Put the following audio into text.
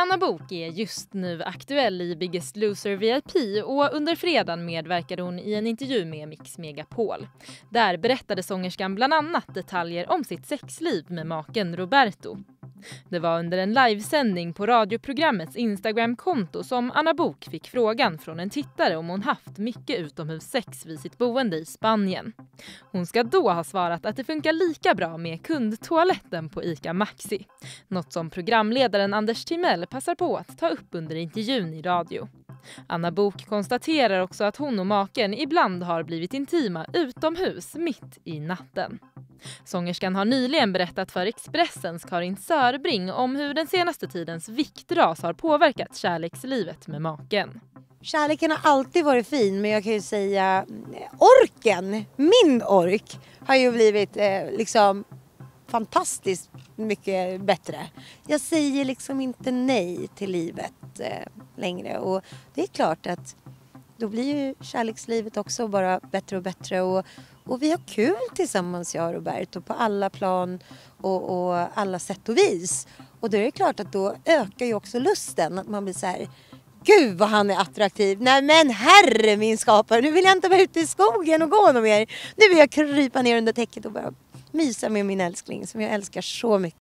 Anna Bok är just nu aktuell i Biggest Loser VIP och under fredagen medverkade hon i en intervju med Mix Megapol. Där berättade sångerskan bland annat detaljer om sitt sexliv med maken Roberto. Det var under en livesändning på radioprogrammets Instagramkonto som Anna Bok fick frågan från en tittare om hon haft mycket utomhussex vid sitt boende i Spanien. Hon ska då ha svarat att det funkar lika bra med kundtoaletten på ICA Maxi. Något som programledaren Anders Timell passar på att ta upp under intervjun i radio. Anna Bok konstaterar också att hon och maken ibland har blivit intima utomhus mitt i natten. Sångerskan har nyligen berättat för Expressens Karin Sörbring om hur den senaste tidens viktras har påverkat kärlekslivet med maken. Kärleken har alltid varit fin men jag kan ju säga eh, orken, min ork, har ju blivit eh, liksom fantastiskt mycket bättre. Jag säger liksom inte nej till livet. Eh längre. Och det är klart att då blir ju kärlekslivet också bara bättre och bättre. Och, och vi har kul tillsammans jag och Roberto på alla plan och, och, alla sätt och vis. Och då är det klart att då ökar ju också lusten. Att man blir så här, gud vad han är attraktiv. Nej men herre min skapare, nu vill jag inte vara ute i skogen och gå någon mer. Nu vill jag krypa ner under täcket och bara mysa med min älskling som jag älskar så mycket.